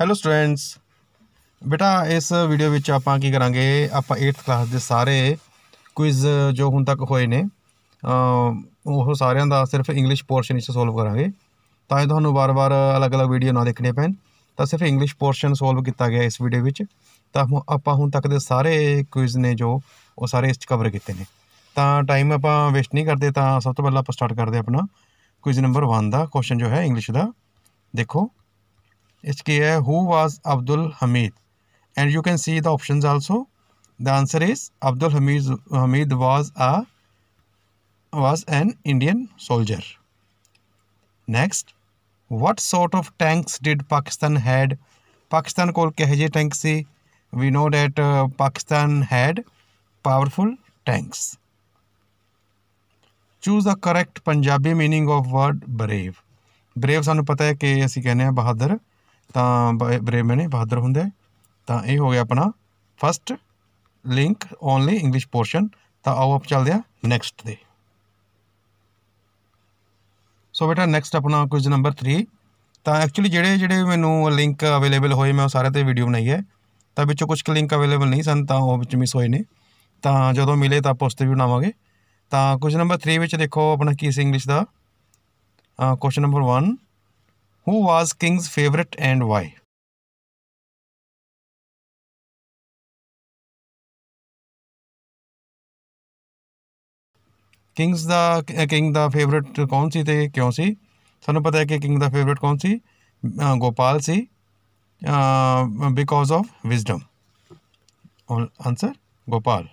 Hello students ਬੇਟਾ ਇਸ video ਵਿੱਚ ਆਪਾਂ ਕੀ ਕਰਾਂਗੇ ਆਪਾਂ 8th ਕਲਾਸ ਦੇ ਸਾਰੇ ਕੁਇਜ਼ ਜੋ ਹੁਣ ਤੱਕ ਹੋਏ ਨੇ ਉਹ ਸਾਰਿਆਂ ਦਾ ਸਿਰਫ ਇੰਗਲਿਸ਼ ਪੋਰਸ਼ਨ ਵਿੱਚ ਸੋਲਵ ਕਰਾਂਗੇ ਤਾਂ ਇਹ ਤੁਹਾਨੂੰ ਵਾਰ-ਵਾਰ ਅਲੱਗ-ਅਲੱਗ ਵੀਡੀਓ ਨਾ ਦੇਖਣੇ ਪੈਣ ਤਾਂ ਸਿਰਫ ਇੰਗਲਿਸ਼ ਪੋਰਸ਼ਨ ਸੋਲਵ ਕੀਤਾ ਗਿਆ ਇਸ ਵੀਡੀਓ ਵਿੱਚ ਤਾਂ ਆਪਾਂ ਹੁਣ ਤੱਕ ਦੇ ਸਾਰੇ ਕੁਇਜ਼ ਨੇ ਜੋ ਉਹ ਸਾਰੇ ਇਸ 'ਚ ਕਵਰ ਕੀਤੇ ਨੇ ਤਾਂ ਟਾਈਮ ਆਪਾਂ ਵੇਸਟ ਨਹੀਂ ਕਰਦੇ ਤਾਂ ਸਭ ਤੋਂ ਪਹਿਲਾਂ ਆਪਾਂ ਸਟਾਰਟ ਕਰਦੇ ਆਪਣਾ ਕੁਇਜ਼ ਨੰਬਰ 1 ਦਾ ਕੁਐਸਚਨ ਜੋ ਹੈ ਇੰਗਲਿਸ਼ ਦਾ ਦੇਖੋ इसके है who was Abdul Hamid and you can see the option also the answer is Abdul Hamid Hamid was a was an Indian soldier next what sort of tanks did Pakistan had Pakistan को जे टैंक से we know that Pakistan had powerful tanks choose the correct Punjabi meaning of word brave brave so पता है कि असं कहने बहादुर ਤਾਂ ਬਰੇ ਮੈਨੇ ਬਹਾਦਰ ਹੁੰਦੇ ਤਾਂ ਇਹ ਹੋ ਗਿਆ ਆਪਣਾ first link only English portion ਤਾਂ ਆਓ ਆਪ ਚੱਲਦੇ ਆ ਨੈਕਸਟ ਤੇ ਸੋ ਬੇਟਾ ਨੈਕਸਟ ਆਪਣਾ ਕੁਇਜ਼ ਨੰਬਰ 3 ਤਾਂ ਐਕਚੁਅਲੀ ਜਿਹੜੇ ਜਿਹੜੇ ਮੈਨੂੰ ਲਿੰਕ ਅਵੇਲੇਬਲ ਹੋਏ ਮੈਂ ਉਹ ਸਾਰੇ ਤੇ ਵੀਡੀਓ ਬਣਾਈ ਹੈ ਤਾਂ ਵਿੱਚੋਂ ਕੁਝ ਲਿੰਕ ਅਵੇਲੇਬਲ ਨਹੀਂ ਸਨ ਤਾਂ ਉਹ ਵਿੱਚ ਮਿਸ ਹੋਏ ਨੇ ਤਾਂ ਜਦੋਂ ਮਿਲੇ ਤਾਂ ਪੋਸਟ ਤੇ ਵੀ ਬਣਾਵਾਂਗੇ ਤਾਂ ਕੁਇਜ਼ ਨੰਬਰ 3 ਵਿੱਚ ਦੇਖੋ ਆਪਣਾ ਕੀ ਸੀ ਇੰਗਲਿਸ਼ ਦਾ question number 1 who was king's favorite and why? King's the king the favourite कौन सी थे क्यों सी सानू पता है कि किंग द फेवरेट कौन सी Gopal C because of wisdom answer Gopal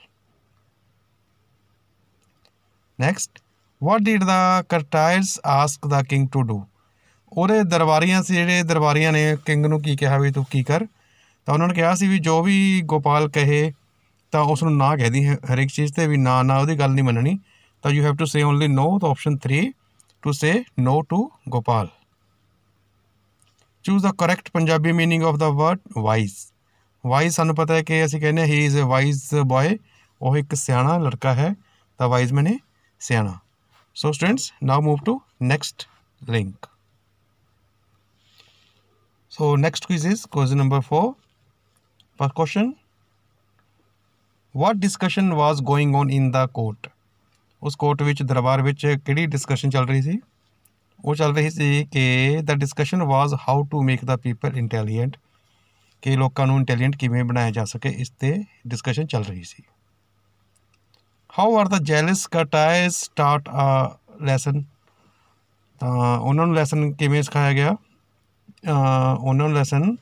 next what did the Kartairs ask the king to do ਉਹਦੇ ਦਰਬਾਰੀਆਂ ਸੀ ਜਿਹੜੇ ਦਰਬਾਰੀਆਂ ਨੇ ਕਿੰਗ ਨੂੰ ਕੀ ਕਿਹਾ ਵੀ ਤੂੰ ਕੀ ਕਰ ਤਾਂ ਉਹਨਾਂ ਨੇ ਕਿਹਾ ਸੀ ਵੀ ਜੋ ਵੀ ਗੋਪਾਲ ਕਹੇ ਤਾਂ ਉਸ ਨੂੰ ਨਾ ਕਹਿਦੀ ਹਰ ਇੱਕ ਚੀਜ਼ ਤੇ ਵੀ ਨਾ ਨਾ ਉਹਦੀ ਗੱਲ ਨਹੀਂ ਮੰਨਣੀ ਤਾਂ you have to say only no ਤਾਂ option 3 to say no to Gopal choose the correct Punjabi meaning of the word wise wise ਸਾਨੂੰ ਪਤਾ ਹੈ ਕਿ ਅਸੀਂ ਕਹਿੰਦੇ he is a wise boy ਉਹ ਇੱਕ ਸਿਆਣਾ ਲੜਕਾ ਹੈ ਤਾਂ ਵਾਈਸ ਮੈਨੇ ਸਿਆਣਾ so students now move to next link So next quiz is question number 4. First question. What discussion was going on in the court? ਉਸ ਕੋਰਟ ਵਿੱਚ ਦਰਬਾਰ ਵਿੱਚ ਕਿਹੜੀ ਡਿਸਕਸ਼ਨ ਚੱਲ ਰਹੀ ਸੀ ਉਹ ਚੱਲ ਰਹੀ ਸੀ ਕਿ the discussion was how to make the people intelligent ਕਿ ਲੋਕਾਂ ਨੂੰ ਇੰਟੈਲੀਜੈਂਟ ਕਿਵੇਂ ਬਣਾਇਆ ਜਾ ਸਕੇ ਇਸ ਤੇ ਡਿਸਕਸ਼ਨ ਚੱਲ ਰਹੀ ਸੀ how are the jealous courtiers start a lesson ਤਾਂ ਉਹਨਾਂ ਨੂੰ ਲੈਸਨ ਕਿਵੇਂ ਸਿਖਾਇਆ ਗਿਆ ਉਹਨਾਂ ਲੈਸਨ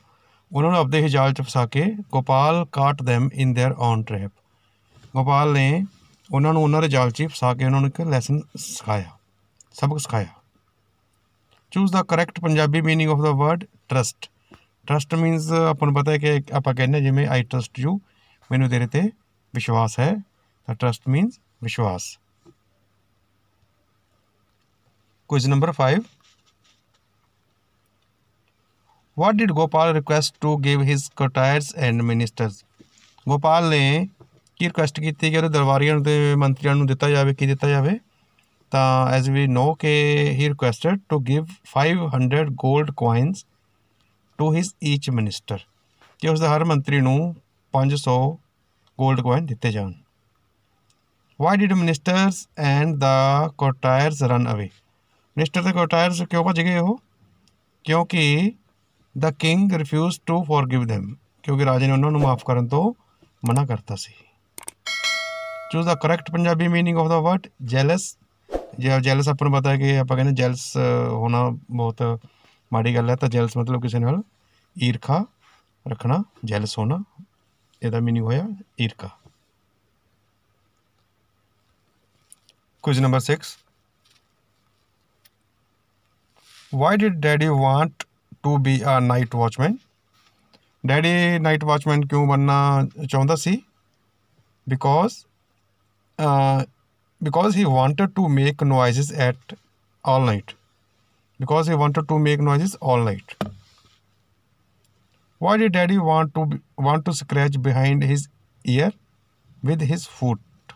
ਉਹਨਾਂ ਨੂੰ ਆਪਦੇ ਹੀ ਜਾਲ 'ਚ ਫਸਾ ਕੇ ਗੋਪਾਲ ਕਾਟ them in their own trap Gopal ਨੇ ਉਹਨਾਂ ਨੂੰ ਉਹਨਾਂ ਦੇ ਜਾਲ 'ਚ ਫਸਾ ਕੇ ਉਹਨਾਂ ਨੂੰ ਇੱਕ ਲੈਸਨ ਸਿਖਾਇਆ ਸਬਕ ਸਿਖਾਇਆ choose the correct Punjabi meaning of the word trust trust means ਆਪਾਂ ਨੂੰ ਪਤਾ ਹੈ ਕਿ ਆਪਾਂ ਕਹਿੰਦੇ ਜਿਵੇਂ ਆਈ ਟਰਸਟ ਯੂ ਮੈਨੂੰ ਤੇਰੇ ਤੇ ਵਿਸ਼ਵਾਸ ਹੈ ਤਾਂ ਟਰਸਟ ਮੀਨਸ ਵਿਸ਼ਵਾਸ ਕੁਝ number 5 What did Gopal request to give his courtiers and ministers? ਗੋਪਾਲ ਨੇ ਕੀ ਰਿਕੁਐਸਟ ਕੀਤੀ ਕਿ ਉਹ ਦਰਬਾਰੀਆਂ ਤੇ ਮੰਤਰੀਆਂ ਨੂੰ ਦਿੱਤਾ ਜਾਵੇ ਕੀ ਦਿੱਤਾ ਜਾਵੇ ਤਾਂ ਐਜ਼ ਵੀ ਨੋ ਕਿ ਹੀ ਰਿਕੁਐਸਟਡ ਟੂ ਗਿਵ 500 골ਡ coins to his each minister ਕਿ ਉਸ ਦਾ ਹਰ ਮੰਤਰੀ ਨੂੰ 500 골ਡ ਕੋਇਨ ਦਿੱਤੇ ਜਾਣ why did ministers and the courtiers run away minister ਤੇ ਕੋਟਾਇਰਸ ਕਿਉਂ ਭੱਜ ਗਏ ਉਹ ਕਿਉਂਕਿ the king refuse to for give them क्योंकि राजे ने उन्होंने माफ कर तो मना करता से choose the correct Punjabi meaning of the word jealous जो जैलस आपको पता है कि आप कहने जैलस होना बहुत माड़ी गल है तो जैलस मतलब किसी ईरखा रखना जैलस होना यह मीनिंग तो होया ईरखा question number six why did daddy want to be a night watchman daddy night watchman ਕਿਉਂ ਬਣਨਾ ਚਾਹੁੰਦਾ ਸੀ because because he wanted to make noises at all night because he wanted to make noises all night why did daddy want to want to scratch behind his ear with his foot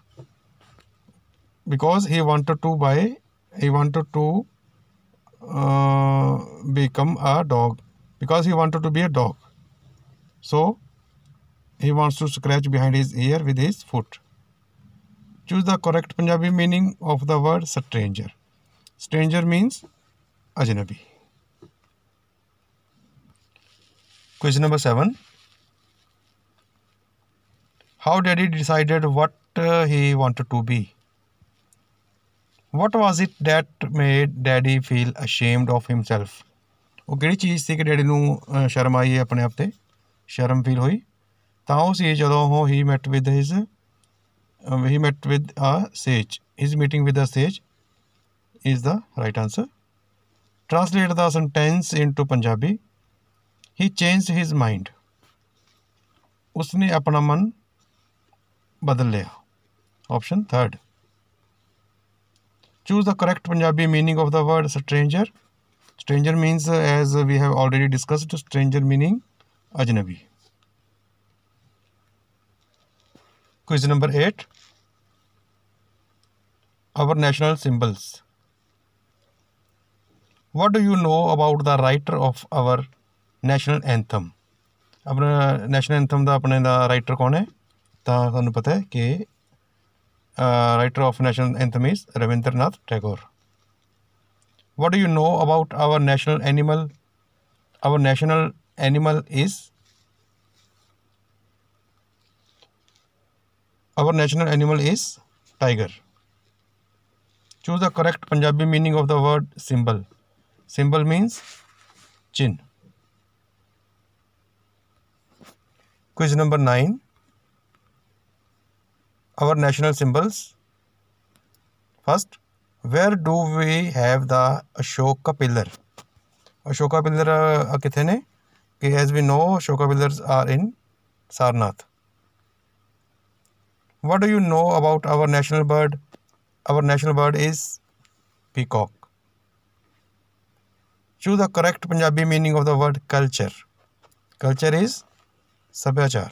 because he wanted to buy he wanted to uh, become a dog because he wanted to be a dog. So he wants to scratch behind his ear with his foot. Choose the correct Punjabi meaning of the word stranger. Stranger means ajnabi. Question number 7. How did he decided what uh, he wanted to be? What was it that made daddy feel ashamed of himself ਉਹ ਕਿਹੜੀ ਚੀਜ਼ ਸੀ ਕਿ daddy ਨੂੰ ਸ਼ਰਮ ਆਈ ਆਪਣੇ ਆਪ ਤੇ ਸ਼ਰਮ ਫੀਲ ਹੋਈ ਤਾਂ ਉਸ ਸੀ ਜਦੋਂ ਉਹ he met with his he met with a sage his meeting with a sage is the right answer translate the sentence into Punjabi he change his mind ਉਸਨੇ ਆਪਣਾ ਮਨ ਬਦਲ ਲਿਆ option 3 choose the correct Punjabi meaning of the word stranger stranger means as we have already discussed stranger meaning अजनबी question number eight our national symbols what do you know about the writer of our national anthem अपना national anthem का अपने writer कौन है तो सूँ पता है कि uh, writer of national anthem is Rabindranath Tagore. What do you know about our national animal? Our national animal is our national animal is tiger. Choose the correct Punjabi meaning of the word symbol. Symbol means chin. Quiz number nine. our national symbols? First, where do we have the Ashoka pillar? Ashoka pillar uh, ne Okay, as we know, Ashoka pillars are in Sarnath. What do you know about our national bird? Our national bird is peacock. Choose the correct Punjabi meaning of the word culture. Culture is sabhyachar.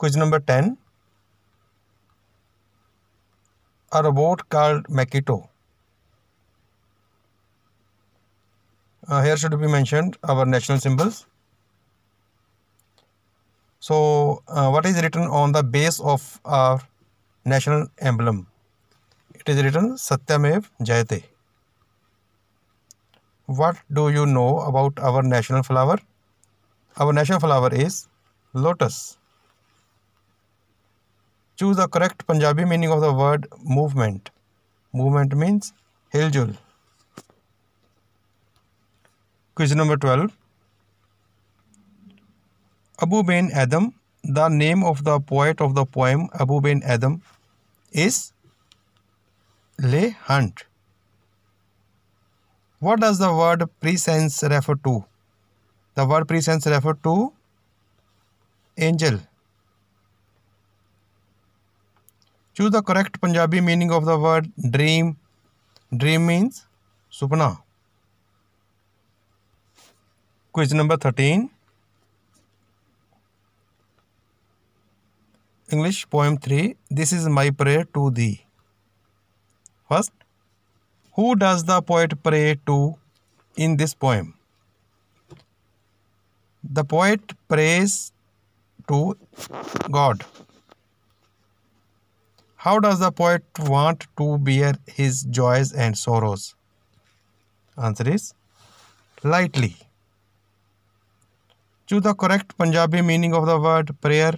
Quiz number 10. A robot called Makito. Uh, here should be mentioned our national symbols. So, uh, what is written on the base of our national emblem? It is written Satyamev Jayate. What do you know about our national flower? Our national flower is lotus. Choose the correct Punjabi meaning of the word movement. Movement means hiljul. Question number 12. Abu Ben Adam, the name of the poet of the poem Abu Ben Adam is Le Hunt. What does the word presence refer to? The word presence refer to angel. Choose the correct Punjabi meaning of the word dream. Dream means supna. Question number 13. English poem 3. This is my prayer to thee. First, who does the poet pray to in this poem? The poet prays to God. How does the poet want to bear his joys and sorrows? Answer is lightly. Choose the correct Punjabi meaning of the word prayer.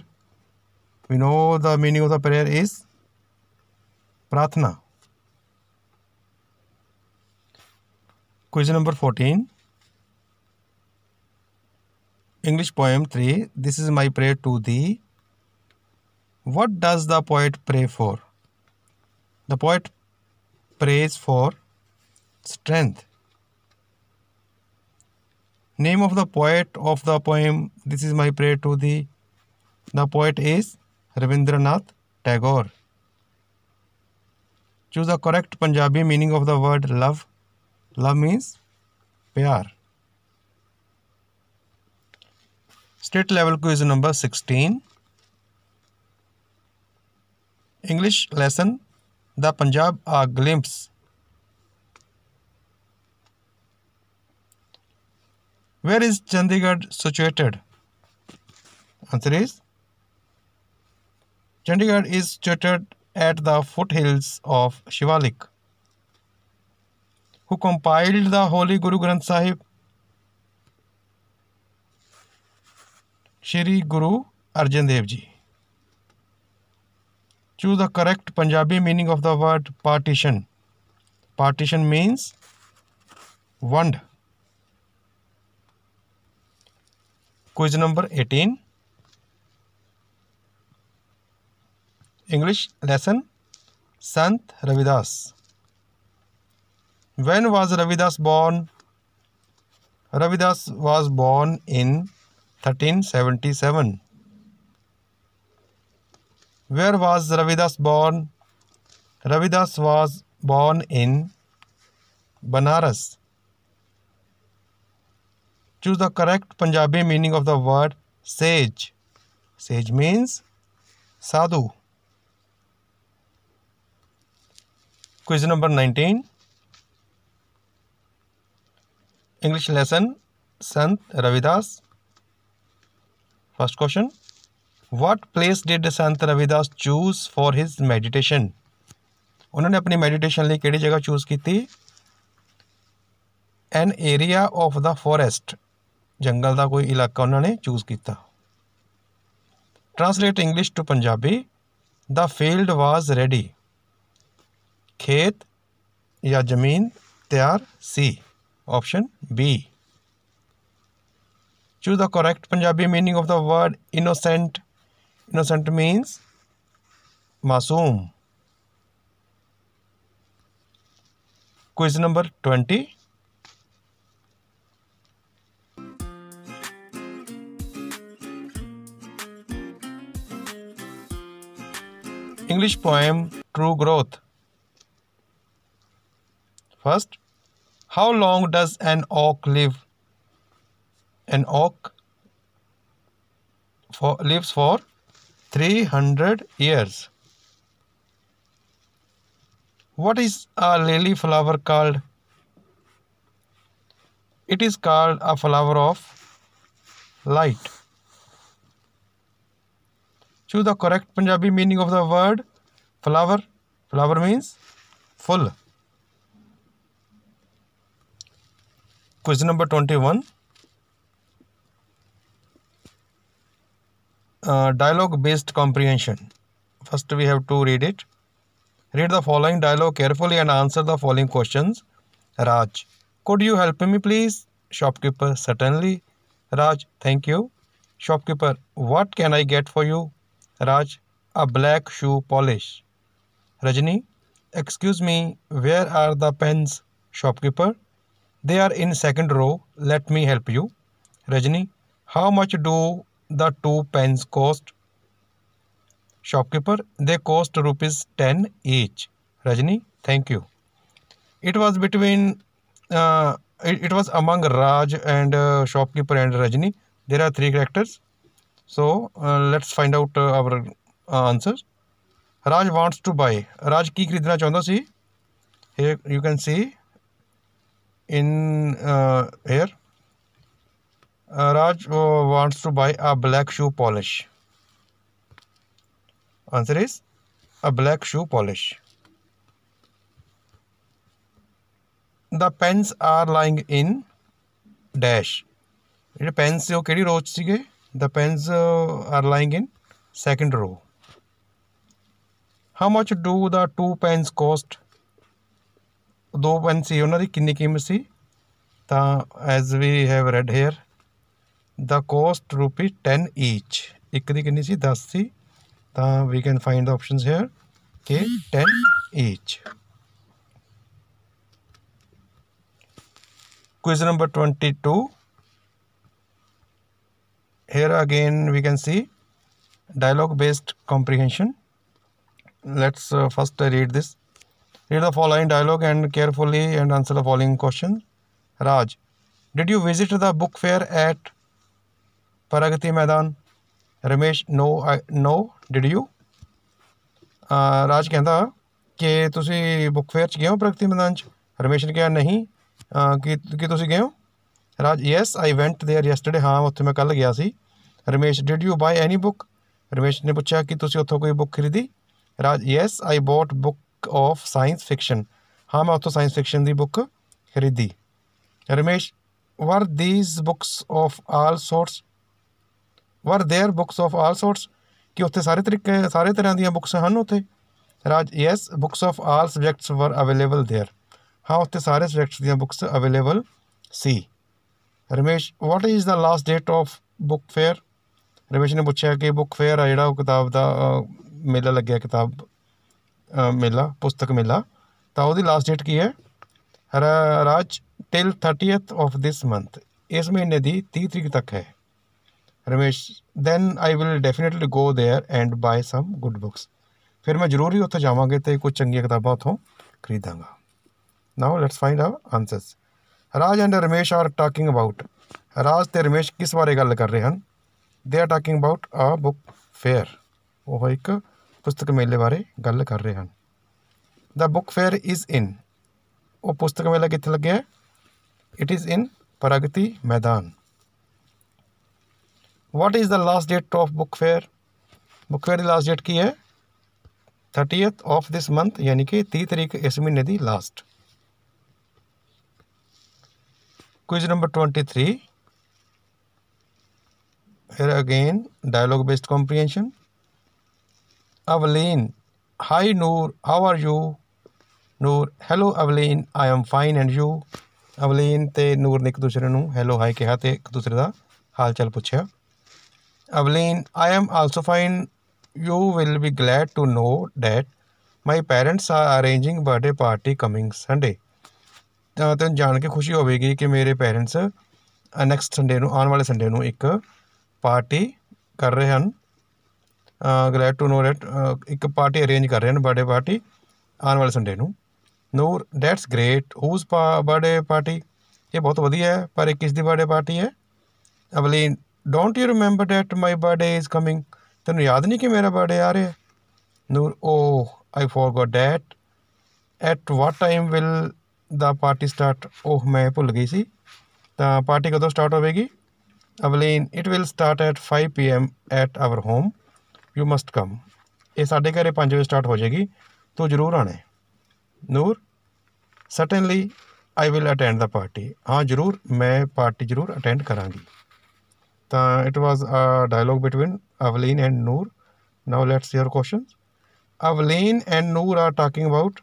We know the meaning of the prayer is Pratna. Question number 14. English poem 3. This is my prayer to thee. What does the poet pray for? The poet prays for strength. Name of the poet of the poem, this is my prayer to thee. The poet is Rabindranath Tagore. Choose the correct Punjabi meaning of the word love. Love means pyar. State level quiz number 16. English lesson The Punjab A Glimpse. Where is Chandigarh situated? Answer is Chandigarh is situated at the foothills of Shivalik. Who compiled the Holy Guru Granth Sahib? Shri Guru Arjan Dev Ji. Choose the correct Punjabi meaning of the word partition. Partition means wand. Quiz number 18. English lesson Sant Ravidas. When was Ravidas born? Ravidas was born in 1377. Where was Ravidas born? Ravidas was born in Banaras. Choose the correct Punjabi meaning of the word sage. Sage means sadhu. Question number 19. English lesson Sant Ravidas. First question what place did Sant Ravidas choose for his meditation उन्होंने अपनी meditation लिए कि जगह choose की थी an area of the forest जंगल का कोई इलाका उन्होंने चूज़ किया translate English to Punjabi the field was ready खेत या जमीन तैयार सी option B choose the correct Punjabi meaning of the word innocent Innocent means masoom. Quiz number 20. English poem True Growth. First, how long does an oak live? An oak for, lives for 300 years. What is a lily flower called? It is called a flower of light. Choose the correct Punjabi meaning of the word flower. Flower means full. Question number 21. Uh, dialogue based comprehension first we have to read it read the following dialogue carefully and answer the following questions raj could you help me please shopkeeper certainly raj thank you shopkeeper what can i get for you raj a black shoe polish rajni excuse me where are the pens shopkeeper they are in second row let me help you rajni how much do the two pens cost? Shopkeeper, they cost rupees 10 each. Rajni, thank you. It was between, uh, it, it was among Raj and uh, shopkeeper and Rajni. There are three characters. So uh, let's find out uh, our uh, answer. Raj wants to buy. Raj की खरीदना चाहता सी. Here you can see in uh, here Raj wants to buy a black shoe polish. Answer is a black shoe polish. The pens are lying in dash. ये pens वो केड़ी rows सीगे the pens are lying in second row how much do the two pens cost दो pen सी उन्होंने किन्नी कीमत सी ਤਾਂ as we have read here the cost rupee 10 each ਇੱਕ ਦੀ ਕਿੰਨੀ ਸੀ 10 ਸੀ ਤਾਂ we can find the options 10 each. quiz number 22 here again we can see dialogue based comprehension let's uh, first read this read the following dialogue and carefully and answer the following question raj did you visit the book fair at Pragati Maidan Ramesh no no did you Raj कहता कि तुम book fair गए हो प्रगति मैदान रमेश ने कहा नहीं uh, कि तुम गए हो Raj yes I went there yesterday हाँ उत्थे मैं कल गया सी Ramesh did you buy any book Ramesh ने पूछा कि तुम उतो कोई बुक खरीदी Raj yes I bought book of science fiction हाँ मैं उतो साइंस फिक्शन की बुक खरीदी Ramesh were these books of all sorts were there books of all sorts कि उत्थे सारे तरीके सारे तरह दुक्स हैं उत्थे राज yes books of all subjects were available there हाँ उत्थे सारे सबजैक्ट्स दुक्स अवेलेबल सी Ramesh what is the last date of book fair Ramesh ने पूछा कि बुक फेयर आ जोड़ा किताब का मेला लगे किताब मेला पुस्तक मेला तो वो लास्ट डेट की है Raj till thirtieth of this month इस महीने की तीह तरीक तक है Ramesh then I will definitely go there and buy some good books फिर मैं जरूर ही उतर जावे तो कुछ चंगी किताबा उतों खरीदा now let's find our answer Raj and Ramesh are talking about Raj ते रमेश किस बारे गल कर रहे हैं they are talking about a book fair वह एक पुस्तक मेले बारे गल कर रहे हैं the book fair is in वो पुस्तक मेला कितने लगे है it is in Pragati Maidan what is the last date of book fair book fair की लास्ट डेट की है थर्टीथ ऑफ दिस मंथ यानी कि तीस तारीख इस महीने की last quiz number twenty three here again dialogue based comprehension Aveline hi Noor how are you Noor hello Aveline I am fine and you Aveline ਤੇ ਨੂਰ ਨੇ ਇੱਕ ਦੂਸਰੇ ਨੂੰ hello hi ਕਿਹਾ ਤੇ ਇੱਕ ਦੂਸਰੇ ਦਾ ਹਾਲ ਚਾਲ ਪੁੱਛਿਆ Evelyn, I am also fine. You will be glad to know that my parents are arranging birthday party coming Sunday. ਤਾਂ ਤੈਨੂੰ ਜਾਣ ਕੇ ਖੁਸ਼ੀ ਹੋਵੇਗੀ ਕਿ ਮੇਰੇ ਪੇਰੈਂਟਸ ਨੈਕਸਟ ਸੰਡੇ ਨੂੰ ਆਉਣ ਵਾਲੇ ਸੰਡੇ ਨੂੰ ਇੱਕ ਪਾਰਟੀ ਕਰ ਰਹੇ ਹਨ ਗਲੈਡ ਟੂ ਨੋ ਦੈਟ ਇੱਕ ਪਾਰਟੀ ਅਰੇਂਜ ਕਰ ਰਹੇ ਹਨ ਬਰਥਡੇ ਪਾਰਟੀ ਆਉਣ ਵਾਲੇ ਸੰਡੇ ਨੂੰ Noor that's great whose birthday party ਇਹ ਬਹੁਤ ਵਧੀਆ ਹੈ ਪਰ ਇਹ ਕਿਸ ਦੀ ਬਰਥਡੇ ਪਾਰਟੀ ਹੈ Avleen don't you remember that my birthday is coming ਤੈਨੂੰ ਯਾਦ ਨਹੀਂ ਕਿ ਮੇਰਾ ਬਰਥਡੇ ਆ ਰਿਹਾ Noor oh I forgot that at what time will the party start ਉਹ ਮੈਂ ਭੁੱਲ ਗਈ ਸੀ ਤਾਂ ਪਾਰਟੀ ਕਦੋਂ ਸਟਾਰਟ ਹੋਵੇਗੀ Avleen it will start at 5 PM at our home you must come ਇਹ ਸਾਡੇ ਘਰੇ 5 ਵਜੇ ਸਟਾਰਟ ਹੋ ਜਾਏਗੀ ਤੂੰ ਜ਼ਰੂਰ ਆਣਾ Noor certainly I will attend the party ਹਾਂ ਜ਼ਰੂਰ ਮੈਂ ਪਾਰਟੀ ਜ਼ਰੂਰ ਅਟੈਂਡ ਕਰਾਂਗੀ uh, it was a dialogue between Aveline and Noor. Now let's hear questions. Aveline and Noor are talking about.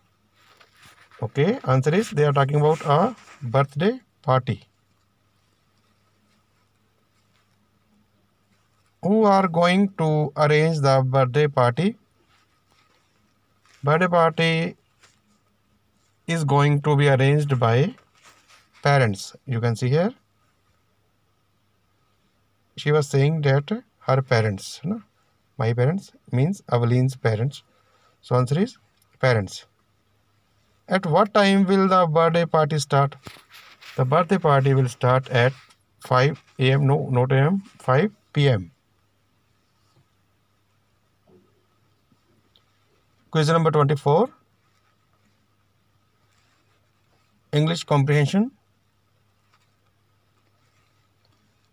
Okay, answer is they are talking about a birthday party. Who are going to arrange the birthday party? Birthday party is going to be arranged by parents. You can see here she was saying that her parents, no? my parents means Aveline's parents. So answer is parents. At what time will the birthday party start? The birthday party will start at 5 a.m. No, not a.m. 5 p.m. Question number 24. English comprehension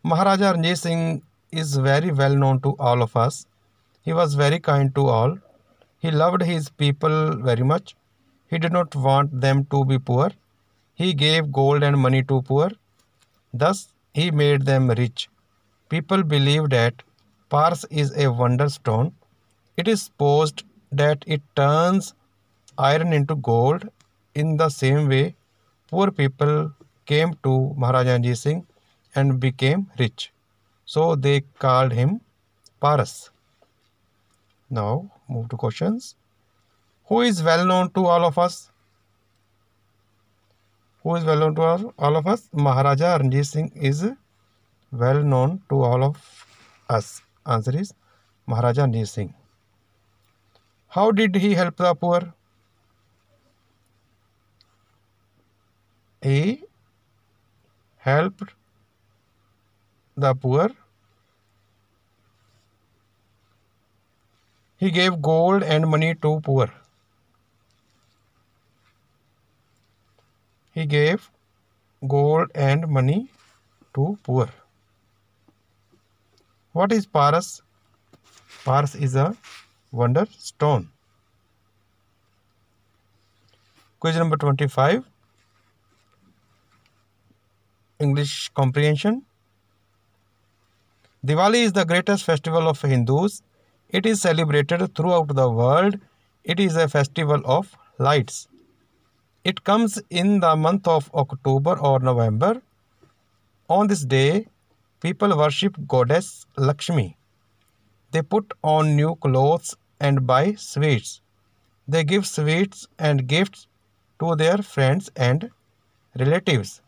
Maharaja Ranjit Singh is very well known to all of us. He was very kind to all. He loved his people very much. He did not want them to be poor. He gave gold and money to poor. Thus, he made them rich. People believe that Pars is a wonder stone. It is supposed that it turns iron into gold. In the same way, poor people came to Maharaja Ranjit Singh and became rich. So they called him Paras. Now move to questions. Who is well known to all of us? Who is well known to all, all of us? Maharaja Ranjit Singh is well known to all of us. Answer is Maharaja Ranjit Singh. How did he help the poor? He helped the poor. He gave gold and money to poor. He gave gold and money to poor. What is Paras? Paras is a wonder stone. Quiz number 25 English comprehension. Diwali is the greatest festival of Hindus. It is celebrated throughout the world. It is a festival of lights. It comes in the month of October or November. On this day, people worship goddess Lakshmi. They put on new clothes and buy sweets. They give sweets and gifts to their friends and relatives.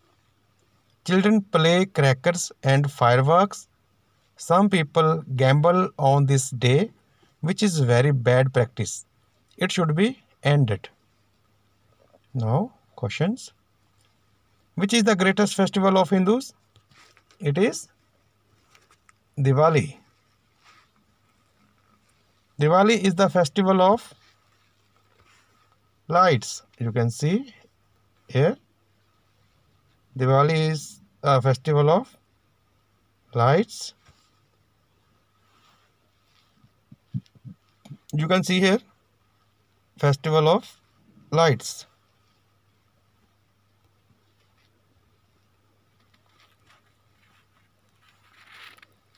Children play crackers and fireworks. Some people gamble on this day, which is very bad practice. It should be ended. Now, questions. Which is the greatest festival of Hindus? It is Diwali. Diwali is the festival of lights. You can see here. Diwali is a festival of lights. you can see here festival of lights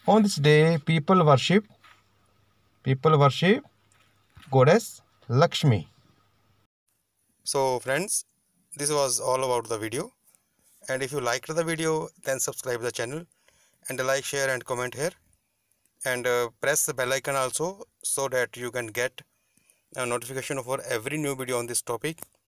on this day people worship people worship goddess Lakshmi so friends this was all about the video and if you liked the video then subscribe the channel and like share and comment here and uh, press the bell icon also so that you can get a notification for every new video on this topic